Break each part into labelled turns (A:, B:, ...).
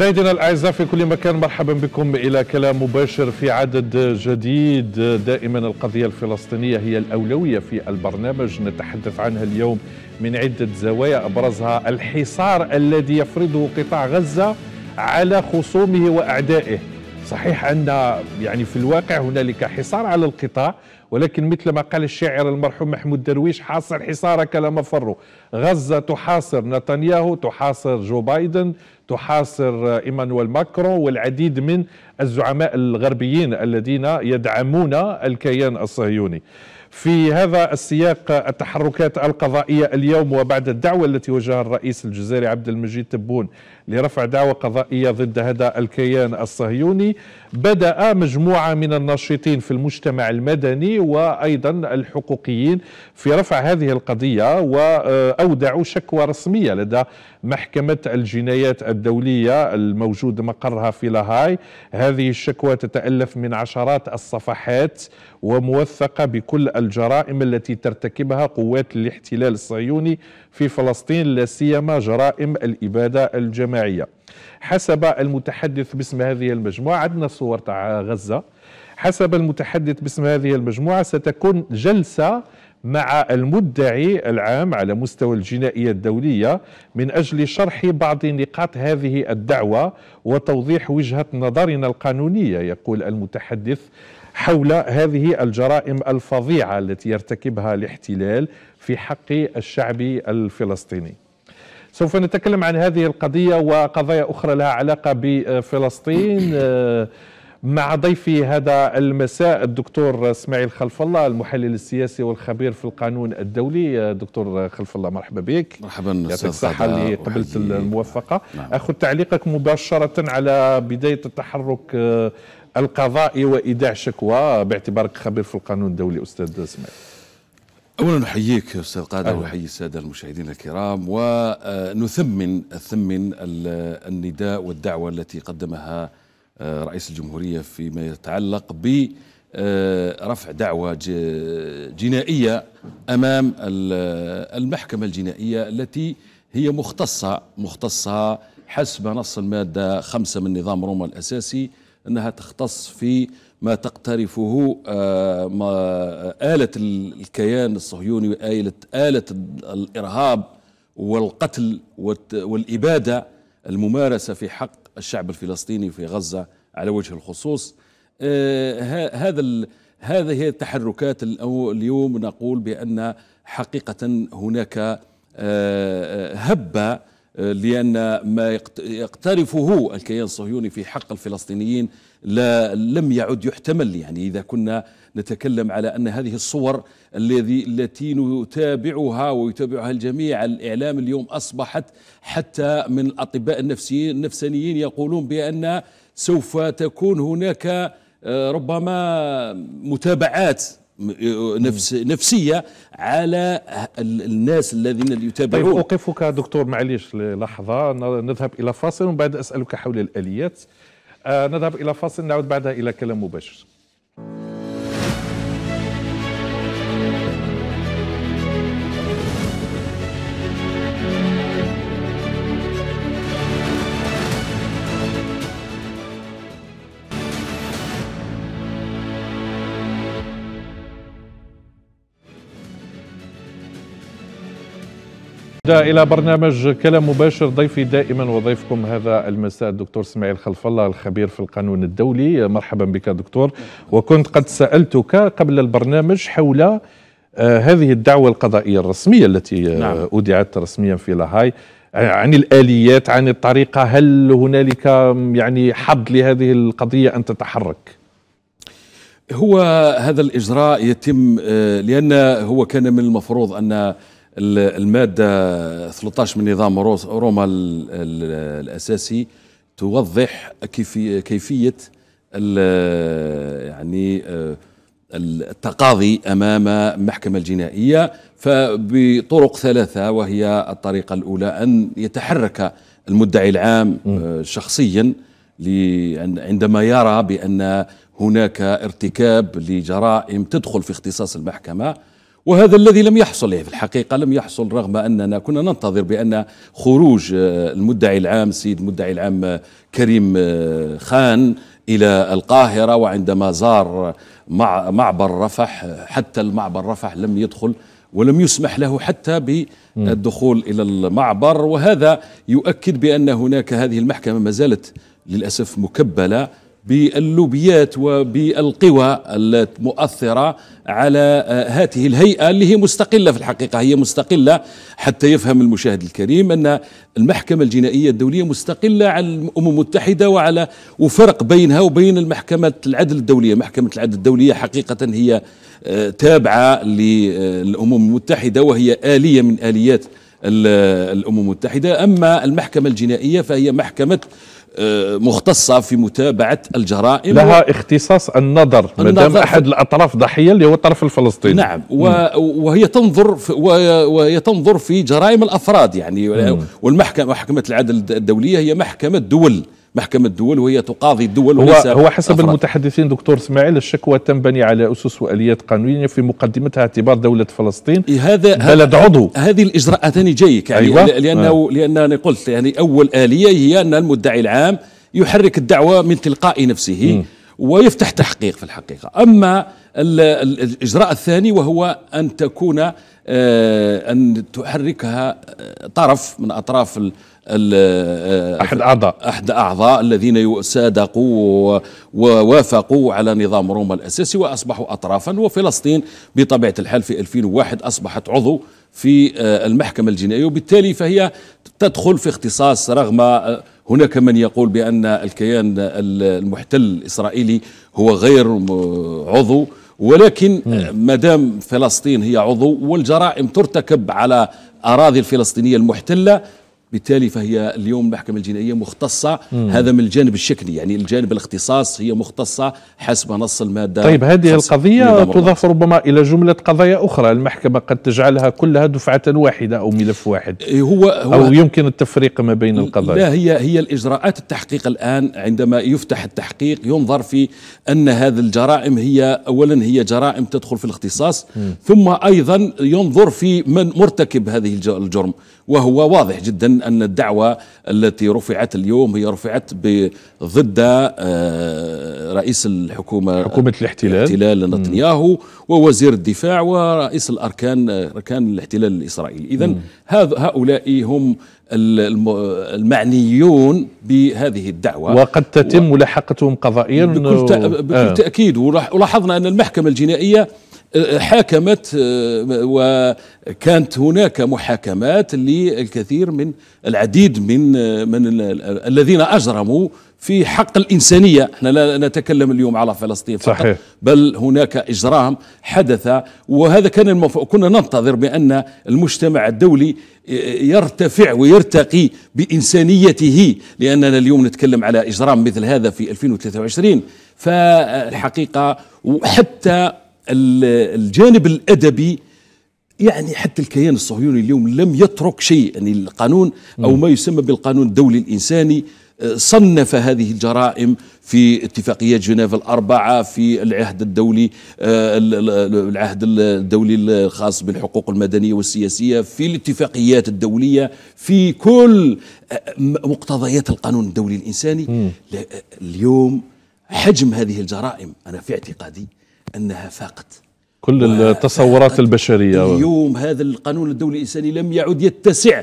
A: مشاهدينا الاعزاء في كل مكان مرحبا بكم الى كلام مباشر في عدد جديد دائما القضيه الفلسطينيه هي الاولويه في البرنامج نتحدث عنها اليوم من عده زوايا ابرزها الحصار الذي يفرضه قطاع غزه على خصومه واعدائه صحيح ان يعني في الواقع هنالك حصار على القطاع ولكن مثل ما قال الشاعر المرحوم محمود درويش حاصر حصارك لا مفر غزه تحاصر نتنياهو تحاصر جو بايدن تحاصر ايمانويل ماكرون والعديد من الزعماء الغربيين الذين يدعمون الكيان الصهيوني. في هذا السياق التحركات القضائيه اليوم وبعد الدعوه التي وجهها الرئيس الجزائري عبد المجيد تبون لرفع دعوى قضائية ضد هذا الكيان الصهيوني بدأ مجموعة من الناشطين في المجتمع المدني وأيضا الحقوقيين في رفع هذه القضية وأودعوا شكوى رسمية لدى محكمة الجنايات الدولية الموجود مقرها في لاهاي هذه الشكوى تتألف من عشرات الصفحات وموثقة بكل الجرائم التي ترتكبها قوات الاحتلال الصهيوني في فلسطين لا سيما جرائم الإبادة الجماعية الصناعية حسب المتحدث باسم هذه المجموعة عندنا صور تاع غزة حسب المتحدث باسم هذه المجموعة ستكون جلسة مع المدعي العام على مستوى الجنائية الدولية من أجل شرح بعض نقاط هذه الدعوة وتوضيح وجهة نظرنا القانونية يقول المتحدث حول هذه الجرائم الفظيعة التي يرتكبها الاحتلال في حق الشعب الفلسطيني سوف نتكلم عن هذه القضية وقضايا أخرى لها علاقة بفلسطين آه، مع ضيفي هذا المساء الدكتور اسماعيل خلف الله المحلل السياسي والخبير في القانون الدولي آه، دكتور خلف الله مرحبا بك مرحبا يعطيك الصحة اللي قبلت الموفقة نعم. أخذ تعليقك مباشرة على بداية التحرك آه، القضائي وإيداع شكوى
B: باعتبارك خبير في القانون الدولي أستاذ اسماعيل اولا نحييك استاذ قادر ونحيي الساده المشاهدين الكرام ونثمن ثمن النداء والدعوه التي قدمها آه، رئيس الجمهوريه فيما يتعلق ب آه، رفع دعوة جنائية أمام المحكمة الجنائية التي هي مختصة مختصة حسب نص المادة خمسة من نظام روما الأساسي أنها تختص في ما تقترفه آه، ما آه، آلة الكيان الصهيوني وآلة آلة الإرهاب والقتل والإبادة الممارسة في حق الشعب الفلسطيني في غزة على وجه الخصوص آه، هذا هذه التحركات اليوم نقول بأن حقيقة هناك هبة لأن ما يقترفه الكيان الصهيوني في حق الفلسطينيين لا لم يعد يحتمل يعني إذا كنا نتكلم على أن هذه الصور الذي التي نتابعها ويتابعها الجميع الإعلام اليوم أصبحت حتى من الأطباء النفسيين النفسانيين يقولون بأن سوف تكون هناك آه، ربما متابعات نفس نفسيه على الناس الذين يتابعون طيب
A: اوقفك دكتور معليش لحظه نذهب الى فاصل ومن بعد اسالك حول الاليات آه نذهب الى فاصل نعود بعدها الى كلام مباشر إلى برنامج كلام مباشر ضيفي دائما وضيفكم هذا المساء الدكتور اسماعيل خلف الله الخبير في القانون الدولي مرحبا بك دكتور وكنت قد سألتك قبل البرنامج حول آه، هذه الدعوة القضائية الرسمية التي آه، نعم. أودعت رسميا في لاهاي عن الآليات عن الطريقة هل هنالك
B: يعني حظ لهذه القضية أن تتحرك؟ هو هذا الإجراء يتم آه، لأن هو كان من المفروض أن المادة 13 من نظام روما الأساسي توضح كيفية يعني آه، التقاضي امام المحكمه الجنائيه فبطرق ثلاثه وهي الطريقه الاولى ان يتحرك المدعي العام آه، شخصيا عندما يرى بان هناك ارتكاب لجرائم تدخل في اختصاص المحكمه وهذا الذي لم يحصل إيه، في الحقيقة لم يحصل رغم أننا كنا ننتظر بأن خروج آه، المدعي العام السيد المدعي العام آه، كريم آه، خان إلى القاهرة وعندما زار معبر رفح حتى المعبر رفح لم يدخل ولم يسمح له حتى بالدخول إلى المعبر وهذا يؤكد بأن هناك هذه المحكمة ما زالت للأسف مكبلة باللوبيات وبالقوى المؤثرة على آه، هذه الهيئة اللي هي مستقلة في الحقيقة هي مستقلة حتى يفهم المشاهد الكريم أن المحكمة الجنائية الدولية مستقلة عن الأمم المتحدة وعلى وفرق بينها وبين المحكمة العدل الدولية محكمة العدل الدولية حقيقة هي آه، تابعة للأمم المتحدة وهي آلية من آليات الأمم المتحدة أما المحكمة الجنائية فهي محكمة مختصة في متابعة الجرائم لها اختصاص النظر ما دام أحد الأطراف ضحية اللي هو الطرف الفلسطيني نعم وهي تنظر وهي تنظر في جرائم الأفراد يعني والمحكمة محكمة العدل الدولية هي محكمة دول محكمة الدول وهي تقاضي الدول هو, هو حسب أفراد.
A: المتحدثين دكتور اسماعيل الشكوى تنبني على أسس وآليات قانونية في مقدمتها اعتبار دولة فلسطين إيه، هذا بلد عضو
B: هذه الإجراءاتان جايك يعني أيوة. لأنه آه. لأن أنا قلت يعني أول آلية هي أن المدعي العام يحرك الدعوة من تلقاء نفسه م. ويفتح تحقيق في الحقيقة أما الإجراء الثاني وهو أن تكون آه، أن تحركها آه، طرف من أطراف الـ الـ آه، أحد أعضاء أحد أعضاء الذين صادقوا ووافقوا على نظام روما الأساسي وأصبحوا أطرافا وفلسطين بطبيعة الحال في 2001 أصبحت عضو في المحكمة الجنائية وبالتالي فهي تدخل في اختصاص رغم هناك من يقول بأن الكيان المحتل الإسرائيلي هو غير عضو ولكن ما دام فلسطين هي عضو والجرائم ترتكب على اراضي الفلسطينيه المحتله بالتالي فهي اليوم المحكمة الجنائية مختصة مم. هذا من الجانب الشكلي يعني الجانب الاختصاص هي مختصة حسب نص المادة طيب هذه القضية تضاف
A: ربما إلى جملة قضايا أخرى المحكمة قد تجعلها كلها دفعة واحدة
B: أو ملف واحد إيه، هو, هو أو يمكن
A: التفريق ما بين القضايا لا
B: هي هي الإجراءات التحقيق الآن عندما يفتح التحقيق ينظر في أن هذه الجرائم هي أولا هي جرائم تدخل في الاختصاص مم. ثم أيضا ينظر في من مرتكب هذه الجرم وهو واضح جدا أن الدعوة التي رفعت اليوم هي رفعت ضد آه، رئيس الحكومة حكومة الاحتلال الاحتلال نتنياهو ووزير الدفاع ورئيس الأركان أركان الاحتلال الإسرائيلي إذا هؤلاء هم المعنيون بهذه الدعوة وقد تتم
A: ملاحقتهم قضائيا بكل, تأ... آه. بكل آه.
B: تأكيد ولاحظنا أن المحكمة الجنائية حاكمت آه، وكانت هناك محاكمات للكثير من العديد من آه، من الذين اجرموا في حق الإنسانية احنا لا نتكلم اليوم على فلسطين فقط صحيح. بل هناك إجرام حدث وهذا كان المفروض كنا ننتظر بأن المجتمع الدولي آه، يرتفع ويرتقي بإنسانيته لأننا اليوم نتكلم على إجرام مثل هذا في 2023 فالحقيقة وحتى الجانب الادبي يعني حتى الكيان الصهيوني اليوم لم يترك شيء يعني القانون او ما يسمى بالقانون الدولي الانساني آه، صنف هذه الجرائم في اتفاقيات جنيف الأربعة في العهد الدولي آه، العهد الدولي الخاص بالحقوق المدنية والسياسية في الاتفاقيات الدولية في كل آه، مقتضيات القانون الدولي الإنساني اليوم حجم هذه الجرائم أنا في اعتقادي أنها فاقت
A: كل التصورات البشرية
B: اليوم هذا القانون الدولي الإنساني لم يعد يتسع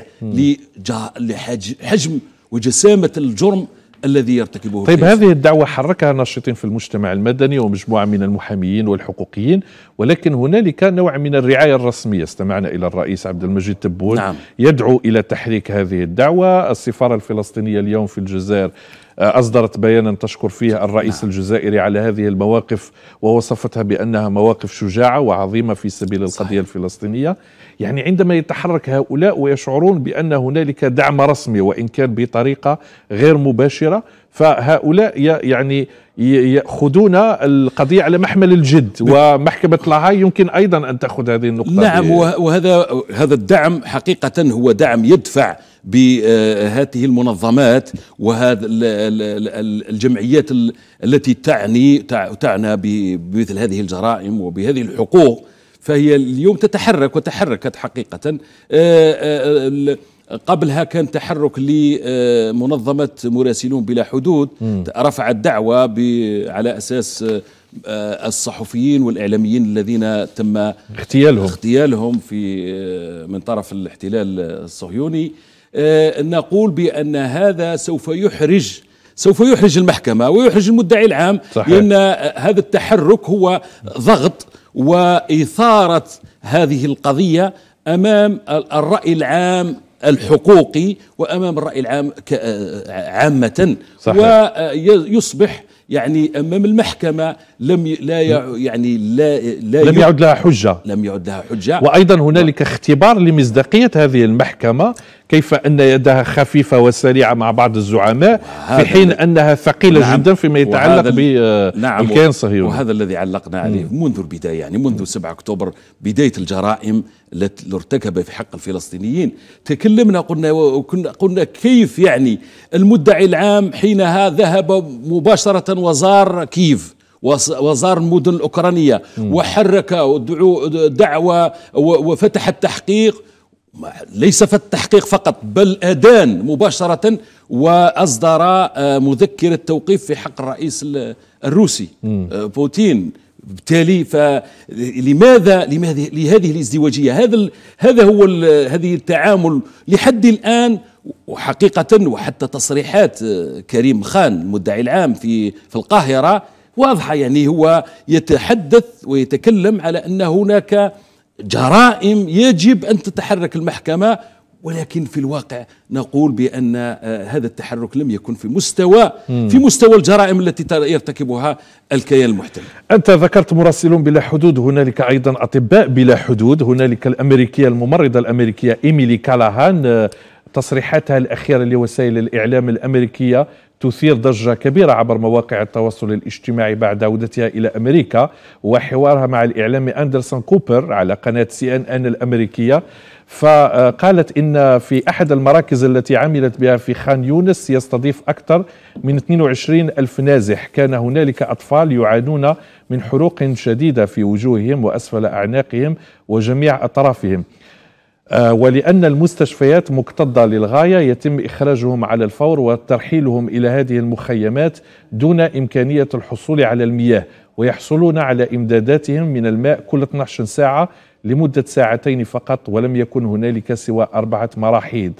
B: لحجم وجسامة الجرم الذي يرتكبه طيب الكيس. هذه
A: الدعوة حركها ناشطين في المجتمع المدني ومجموعة من المحاميين والحقوقيين ولكن هنالك نوع من الرعاية الرسمية استمعنا إلى الرئيس عبد المجيد تبون نعم. يدعو إلى تحريك هذه الدعوة السفارة الفلسطينية اليوم في الجزائر آه، أصدرت بيانا تشكر فيه الرئيس نعم. الجزائري على هذه المواقف ووصفتها بأنها مواقف شجاعة وعظيمة في سبيل القضية صحيح. الفلسطينية يعني عندما يتحرك هؤلاء ويشعرون بأن هنالك دعم رسمي وإن كان بطريقة غير مباشرة فهؤلاء يعني ياخذون القضيه على محمل الجد
B: ومحكمه لاهاي يمكن ايضا ان تاخذ هذه النقطه نعم وهذا هذا الدعم حقيقه هو دعم يدفع بهذه المنظمات وهذا الجمعيات التي تعني تعنى بمثل هذه الجرائم وبهذه الحقوق فهي اليوم تتحرك وتحركت حقيقة آه، آه، قبلها كان تحرك لمنظمة آه، مراسلون بلا حدود رفعت دعوة على أساس الصحفيين والإعلاميين الذين تم اغتيالهم اغتيالهم في من طرف الاحتلال الصهيوني آه، نقول بأن هذا سوف يحرج سوف يحرج المحكمة ويحرج المدعي العام صحيح. لأن آه، هذا التحرك هو ضغط وإثارة هذه القضية أمام الرأي العام الحقوقي وأمام الرأي العام آه، عامة صحيح. ويصبح يعني امام المحكمه لم لا يعني لا, لا لم يعد لها حجه لم يعد لها حجه
A: وايضا هنالك اختبار لمصداقيه هذه المحكمه كيف أن يدها خفيفة وسريعة مع بعض الزعماء في حين أنها ثقيلة نعم جدا فيما يتعلق بالكيان
B: نعم الصهيوني وهذا الذي علقنا عليه منذ البداية يعني منذ 7 أكتوبر بداية الجرائم التي ارتكب في حق الفلسطينيين تكلمنا قلنا وكنا قلنا كيف يعني المدعي العام حينها ذهب مباشرة وزار كييف وزار المدن الأوكرانية وحرك دعوة وفتح التحقيق ليس في التحقيق فقط بل أدان مباشرة وأصدر آه، مذكرة توقيف في حق الرئيس الروسي آه، بوتين بالتالي فلماذا لماذا لهذه الازدواجيه هذا هذا هو هذه التعامل لحد الان وحقيقه وحتى تصريحات آه، كريم خان المدعي العام في في القاهره واضحه يعني هو يتحدث ويتكلم على ان هناك جرائم يجب أن تتحرك المحكمة ولكن في الواقع نقول بأن آه، هذا التحرك لم يكن في مستوى في مستوى الجرائم التي يرتكبها الكيان المحتل
A: أنت ذكرت مراسلون بلا حدود هنالك أيضا أطباء بلا حدود هنالك الأمريكية الممرضة الأمريكية إيميلي كالاهان آه، تصريحاتها الأخيرة لوسائل الإعلام الأمريكية تثير ضجة كبيرة عبر مواقع التواصل الاجتماعي بعد عودتها إلى أمريكا وحوارها مع الإعلامي أندرسون كوبر على قناة سي أن أن الأمريكية فقالت إن في أحد المراكز التي عملت بها في خان يونس يستضيف أكثر من 22 ألف نازح كان هنالك أطفال يعانون من حروق شديدة في وجوههم وأسفل أعناقهم وجميع أطرافهم آه، ولأن المستشفيات مكتظة للغاية يتم إخراجهم على الفور وترحيلهم إلى هذه المخيمات دون إمكانية الحصول على المياه ويحصلون على إمداداتهم من الماء كل 12 ساعة لمدة ساعتين فقط ولم يكن هنالك سوى أربعة مراحيض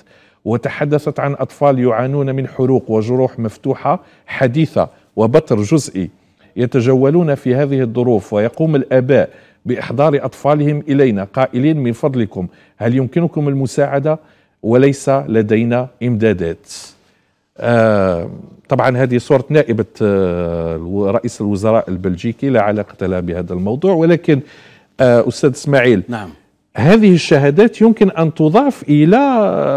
A: وتحدثت عن أطفال يعانون من حروق وجروح مفتوحة حديثة وبتر جزئي يتجولون في هذه الظروف ويقوم الآباء باحضار اطفالهم الينا قائلين من فضلكم هل يمكنكم المساعده وليس لدينا امدادات آه طبعا هذه صورة نائبة آه رئيس الوزراء البلجيكي لا علاقة لها بهذا الموضوع ولكن آه أستاذ إسماعيل نعم هذه الشهادات يمكن أن تضاف إلى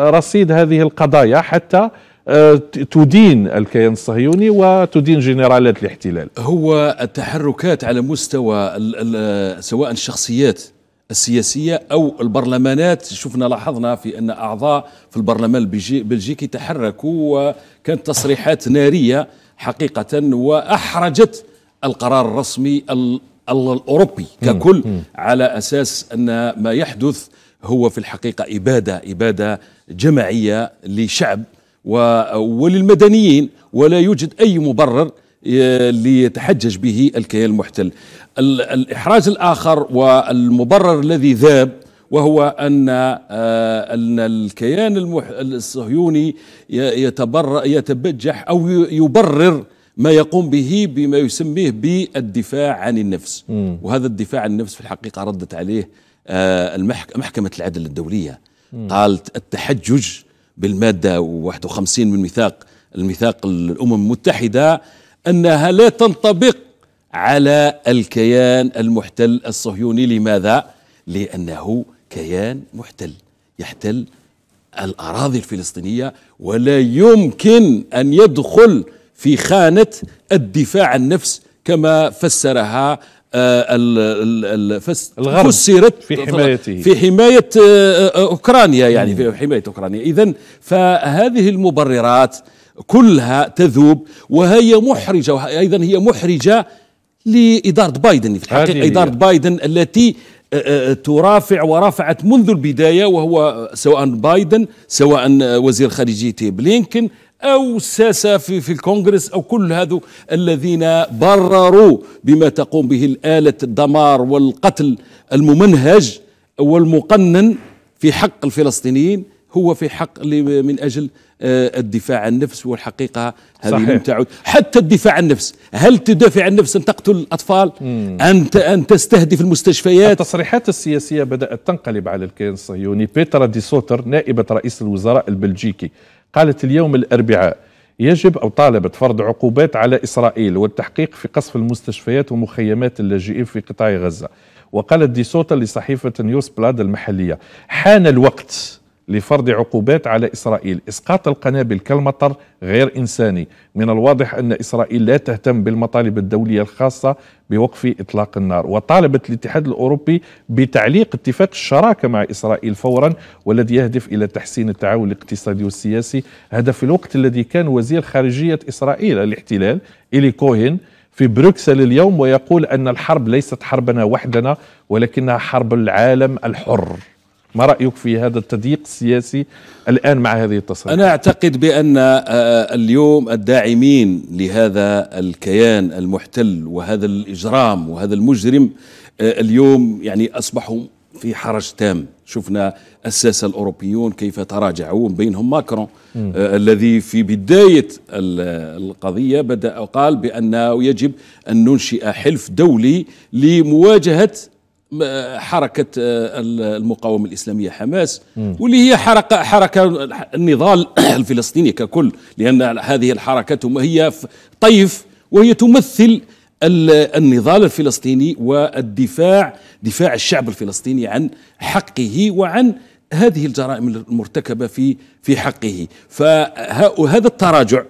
A: رصيد هذه القضايا حتى آه، تدين الكيان الصهيوني
B: وتدين جنرالات الاحتلال هو التحركات على مستوى آه، سواء الشخصيات السياسية أو البرلمانات شفنا لاحظنا في أن أعضاء في البرلمان البلجيكي تحركوا وكانت تصريحات نارية حقيقة وأحرجت القرار الرسمي الأوروبي ككل على أساس أن ما يحدث هو في الحقيقة إبادة إبادة جماعية لشعب وللمدنيين ولا يوجد أي مبرر ليتحجج به الكيان المحتل الإحراج الآخر والمبرر الذي ذاب وهو أن آه، أن الكيان الصهيوني يتبر يتبجح أو يبرر ما يقوم به بما يسميه بالدفاع عن النفس م. وهذا الدفاع عن النفس في الحقيقة ردت عليه آه، محكمة العدل الدولية م. قالت التحجج بالمادة 51 من ميثاق الميثاق الأمم المتحدة أنها لا تنطبق على الكيان المحتل الصهيوني لماذا؟ لأنه كيان محتل يحتل الأراضي الفلسطينية ولا يمكن أن يدخل في خانة الدفاع عن النفس كما فسرها آه، الغرب فسرت في حمايته في حماية آه، آه، أوكرانيا يعني في حماية أوكرانيا إذا فهذه المبررات كلها تذوب وهي محرجة أيضا هي محرجة لإدارة بايدن في الحقيقة إدارة بايدن التي ترافع ورافعت منذ البداية وهو سواء بايدن سواء وزير خارجيته بلينكن أو الساسة في, في الكونغرس أو كل هذو الذين برروا بما تقوم به الآلة الدمار والقتل الممنهج والمقنن في حق الفلسطينيين هو في حق من أجل آه، الدفاع عن النفس والحقيقة هذه لم تعد حتى الدفاع عن النفس هل تدافع عن النفس أن تقتل الأطفال أن, أن تستهدف
A: المستشفيات التصريحات السياسية بدأت تنقلب على الكيان الصهيوني بيترا دي سوتر نائبة رئيس الوزراء البلجيكي قالت اليوم الأربعاء يجب أو طالبت فرض عقوبات على إسرائيل والتحقيق في قصف المستشفيات ومخيمات اللاجئين في قطاع غزة وقالت دي صوتا لصحيفة نيوز بلاد المحلية حان الوقت لفرض عقوبات على إسرائيل إسقاط القنابل كالمطر غير إنساني من الواضح أن إسرائيل لا تهتم بالمطالب الدولية الخاصة بوقف إطلاق النار وطالبت الاتحاد الأوروبي بتعليق اتفاق الشراكة مع إسرائيل فورا والذي يهدف إلى تحسين التعاون الاقتصادي والسياسي هذا في الوقت الذي كان وزير خارجية إسرائيل الاحتلال إلي كوهين في بروكسل اليوم ويقول أن الحرب ليست حربنا وحدنا ولكنها حرب العالم الحر ما رايك في هذا التضييق السياسي الان مع هذه التصريحات؟
B: انا اعتقد بان آه، آه، اليوم الداعمين لهذا الكيان المحتل وهذا الاجرام وهذا المجرم آه، اليوم يعني اصبحوا في حرج تام شفنا الساسة الأوروبيون كيف تراجعوا بينهم ماكرون آه الذي في بداية القضية بدأ قال بأنه يجب أن ننشئ حلف دولي لمواجهة حركة آه، المقاومة الإسلامية حماس واللي هي حركة حركة النضال الفلسطيني ككل لأن هذه الحركة هي طيف وهي تمثل النضال الفلسطيني والدفاع دفاع الشعب الفلسطيني عن حقه وعن هذه الجرائم المرتكبة في في حقه فهذا التراجع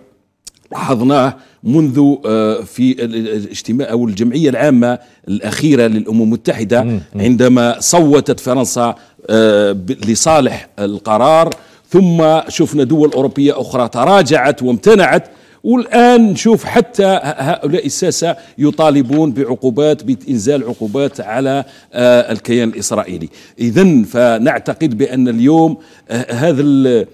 B: لاحظناه منذ آه، في الاجتماع او الجمعيه العامه الاخيره للامم المتحده عندما صوتت فرنسا آه، لصالح القرار ثم شفنا دول اوروبيه اخرى تراجعت وامتنعت والان نشوف حتى هؤلاء الساسه يطالبون بعقوبات بانزال عقوبات على آه، الكيان الاسرائيلي اذا فنعتقد بان اليوم هذا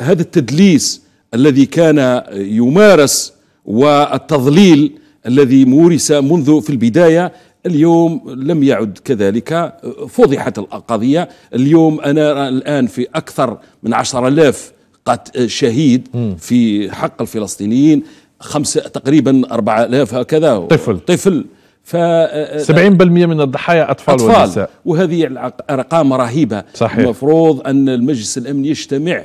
B: هذا التدليس الذي كان يمارس والتضليل الذي مورس منذ في البدايه اليوم لم يعد كذلك فضحت القضية اليوم أنا الآن في أكثر من عشر ألاف شهيد في حق الفلسطينيين خمسة تقريبا أربعة ألاف هكذا طفل طفل ف 70% من الضحايا اطفال, أطفال ونساء وهذه ارقام رهيبه صحيح المفروض ان المجلس الامن يجتمع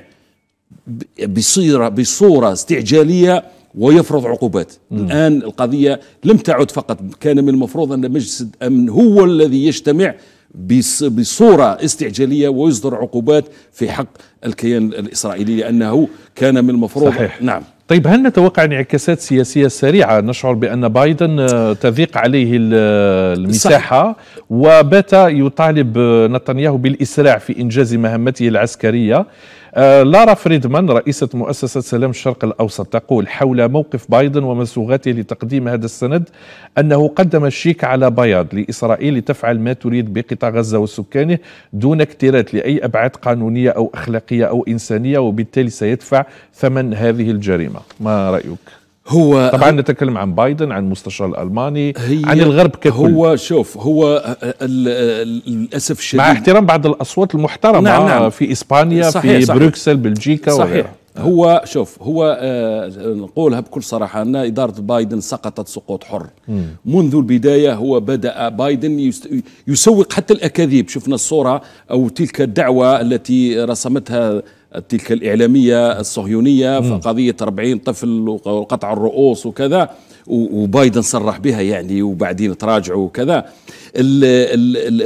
B: بصيره بصوره استعجاليه ويفرض عقوبات مم. الآن القضية لم تعد فقط كان من المفروض أن مجلس الأمن هو الذي يجتمع بصورة استعجالية ويصدر عقوبات في حق الكيان الإسرائيلي لأنه كان من المفروض صحيح. نعم طيب هل نتوقع انعكاسات
A: سياسيه سريعه نشعر بان بايدن آه، تضيق عليه آه، المساحه صحيح. وبات يطالب آه، نتنياهو بالاسراع في انجاز مهمته العسكريه لارا فريدمان رئيسة مؤسسة سلام الشرق الأوسط تقول حول موقف بايدن ومسوغاته لتقديم هذا السند أنه قدم الشيك على بياض لإسرائيل لتفعل ما تريد بقطاع غزة وسكانه دون اكتراث لأي أبعاد قانونية أو أخلاقية أو إنسانية وبالتالي سيدفع ثمن هذه الجريمة ما رايك؟ هو طبعا نتكلم عن بايدن عن المستشار الالماني عن الغرب ككل هو شوف هو
B: للاسف الشديد مع احترام بعض الاصوات المحترمه نعم نعم في اسبانيا صحيح في صحيح بروكسل بلجيكا صحيح وغيرها. آه. هو شوف هو آه نقولها بكل صراحه ان اداره بايدن سقطت سقوط حر مم. منذ البدايه هو بدا بايدن يسوق حتى الاكاذيب شفنا الصوره او تلك الدعوه التي رسمتها تلك الإعلامية الصهيونية فقضية 40 طفل وقطع الرؤوس وكذا وبايدن صرح بها يعني وبعدين تراجعوا وكذا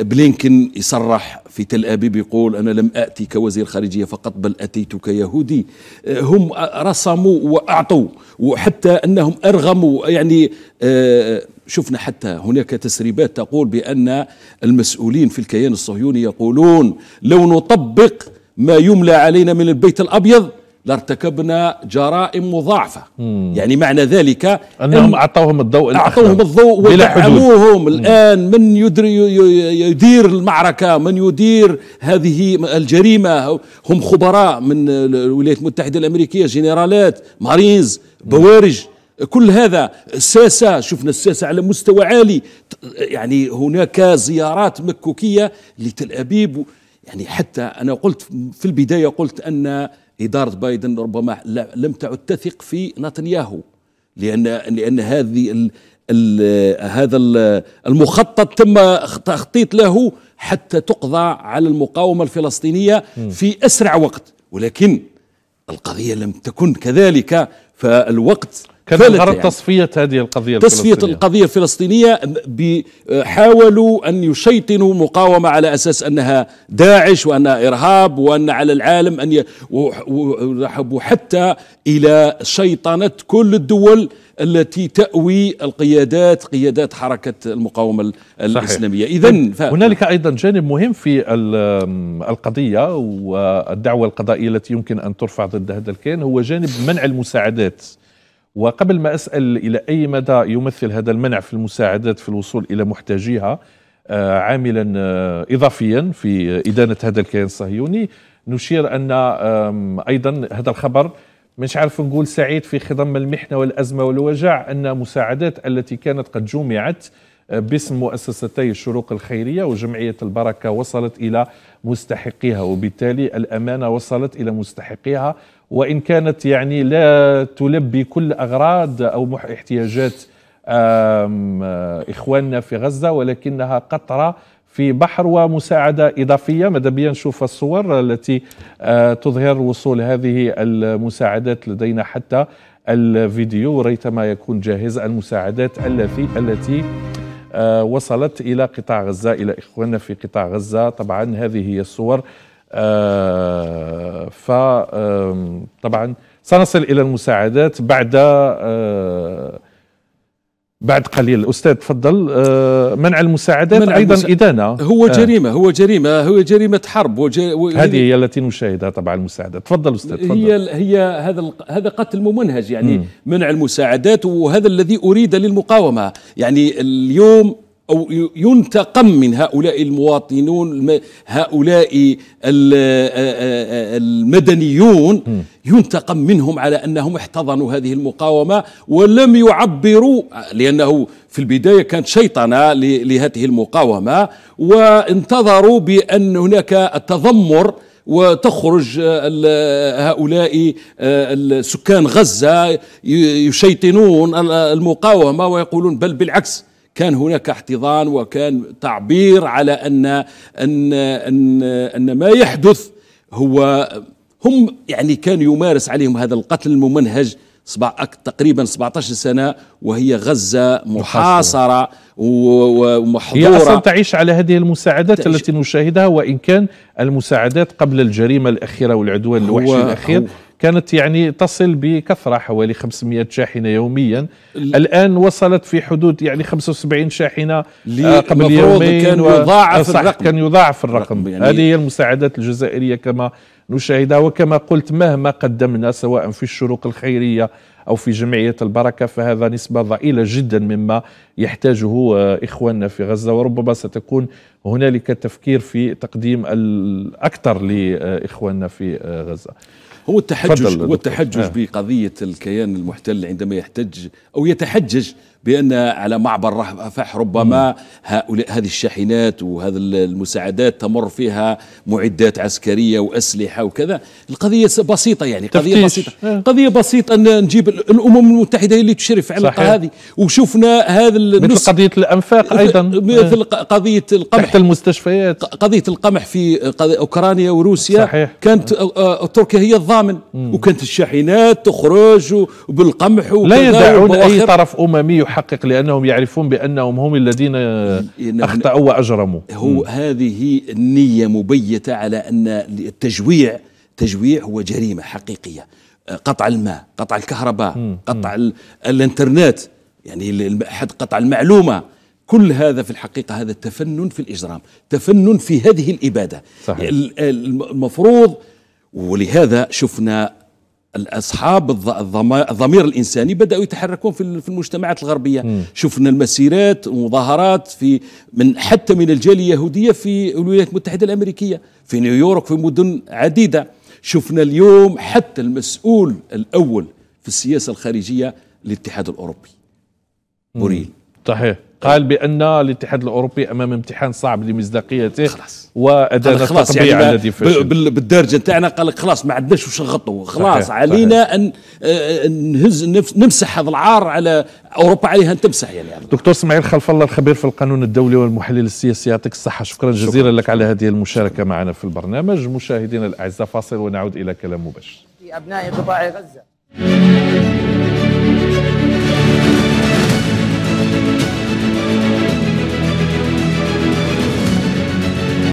B: بلينكن يصرح في تل أبيب يقول أنا لم أتي كوزير خارجية فقط بل أتيت كيهودي آه، هم رسموا وأعطوا وحتى أنهم أرغموا يعني آه، شفنا حتى هناك تسريبات تقول بأن المسؤولين في الكيان الصهيوني يقولون لو نطبق ما يملى علينا من البيت الأبيض لارتكبنا جرائم مضاعفة مم. يعني معنى ذلك أنهم أعطوهم الضوء أعطوهم الضوء ودعموهم الآن من يدري يدير المعركة من يدير هذه الجريمة هم خبراء من الولايات المتحدة الأمريكية جنرالات مارينز بوارج كل هذا الساسة شفنا الساسة على مستوى عالي يعني هناك زيارات مكوكية لتل أبيب يعني حتى أنا قلت في البداية قلت أن إدارة بايدن ربما لم تعد تثق في نتنياهو لأن لأن هذه الـ الـ هذا المخطط تم تخطيط له حتى تقضى على المقاومة الفلسطينية في أسرع وقت ولكن القضية لم تكن كذلك فالوقت كان غرض يعني.
A: تصفية هذه القضية تصفية الفلسطينية.
B: القضية الفلسطينية حاولوا أن يشيطنوا مقاومة على أساس أنها داعش وأنها إرهاب وأن على العالم أن ي... وذهبوا حتى إلى شيطنة كل الدول التي تأوي القيادات قيادات حركة المقاومة الإسلامية إذا ف... هنالك
A: أيضا جانب مهم في القضية والدعوة القضائية التي يمكن أن ترفع ضد هذا الكيان هو جانب منع المساعدات وقبل ما أسأل إلى أي مدى يمثل هذا المنع في المساعدات في الوصول إلى محتاجيها آه، عاملا آه، إضافيا في إدانة هذا الكيان الصهيوني نشير أن أيضا هذا الخبر مش عارف نقول سعيد في خضم المحنة والأزمة والوجع أن مساعدات التي كانت قد جمعت باسم مؤسستي الشروق الخيرية وجمعية البركة وصلت إلى مستحقيها وبالتالي الأمانة وصلت إلى مستحقيها وإن كانت يعني لا تلبي كل أغراض أو احتياجات آه، إخواننا في غزة ولكنها قطرة في بحر ومساعدة إضافية بيا نشوف الصور التي آه، تظهر وصول هذه المساعدات لدينا حتى الفيديو ريتما يكون جاهز المساعدات التي التي آه، وصلت إلى قطاع غزة إلى إخواننا في قطاع غزة طبعا هذه هي الصور آه، طبعا سنصل إلى المساعدات بعد آه، بعد قليل استاذ تفضل آه، منع المساعدات منع ايضا المسا... ادانه هو آه. جريمه
B: هو جريمه هو جريمه حرب وج... هذه هي التي نشاهدها طبعا المساعدات تفضل استاذ تفضل هي هي هذا ال... هذا قتل ممنهج يعني مم. منع المساعدات وهذا الذي اريد للمقاومه يعني اليوم أو ينتقم من هؤلاء المواطنون هؤلاء المدنيون ينتقم منهم على أنهم احتضنوا هذه المقاومة ولم يعبروا لأنه في البداية كانت شيطنة لهذه المقاومة وانتظروا بأن هناك التذمر وتخرج هؤلاء سكان غزة يشيطنون المقاومة ويقولون بل بالعكس كان هناك احتضان وكان تعبير على ان ان ان, أن ما يحدث هو هم يعني كان يمارس عليهم هذا القتل الممنهج تقريبا 17 سنة وهي غزة محاصرة ومحظورة هي أصلا تعيش
A: على هذه المساعدات التي نشاهدها وإن كان المساعدات قبل الجريمة الأخيرة والعدوان الوحشي الأخير كانت يعني تصل بكثرة حوالي 500 شاحنة يوميا الآن وصلت في حدود يعني 75 شاحنة آه، قبل يومين كان يضاعف الرقم كان يضاعف الرقم نعم، يعني هذه هي المساعدات الجزائرية كما نشاهدها وكما قلت مهما قدمنا سواء في الشروق الخيرية أو في جمعية البركة فهذا نسبة ضئيلة جدا مما يحتاجه آه، إخواننا في غزة وربما ستكون هنالك تفكير في تقديم الأكثر لإخواننا في
B: آه، غزة هو التحجج هو التحجج آه. بقضيه الكيان المحتل عندما يحتج او يتحجج بأن على معبر رفح ربما هؤلاء هذه الشاحنات وهذه المساعدات تمر فيها معدات عسكرية وأسلحة وكذا القضية بسيطة يعني قضية تفتيش. بسيطة آه. قضية بسيطة أن نجيب الأمم المتحدة هي اللي تشرف على هذه وشفنا هذا مثل قضية الأنفاق أيضا مثل آه. قضية القمح تحت المستشفيات قضية القمح في أوكرانيا وروسيا صحيح. كانت آه، تركيا هي الضامن مم. وكانت الشاحنات تخرج بالقمح لا يدعون أي طرف
A: أممي يحقق لانهم يعرفون بانهم هم الذين اخطاوا واجرموا هو
B: هذه النيه مبيته على ان التجويع تجويع هو جريمه حقيقيه آه، قطع الماء قطع الكهرباء قطع الانترنت يعني حد قطع المعلومه كل هذا في الحقيقة هذا تفنن في الإجرام تفنن في هذه الإبادة صحيح. المفروض ولهذا شفنا الاصحاب الضمير الانساني بداوا يتحركون في المجتمعات الغربيه شفنا المسيرات ومظاهرات في من حتى من الجاليه اليهوديه في الولايات المتحده الامريكيه في نيويورك في مدن عديده شفنا اليوم حتى المسؤول الاول في السياسه الخارجيه للاتحاد الاوروبي بوريل
A: صحيح قال طيب. بان الاتحاد الاوروبي امام امتحان
B: صعب لمصداقيته خلاص واداء خلاص يعني الذي فشل بالدرجه نتاعنا قال لك خلاص ما عندناش واش نغطوا خلاص صحيح علينا صحيح. آه، آه، ان نهز نمسح هذا العار على اوروبا عليها ان تمسح يعني
A: دكتور اسماعيل خلف الله الخبير في القانون الدولي والمحلل السياسي يعطيك الصحه شكرا جزيلا شكرا. لك على هذه المشاركه معنا في البرنامج مشاهدينا الاعزاء فاصل ونعود الى كلام مباشر ابناء قطاع غزه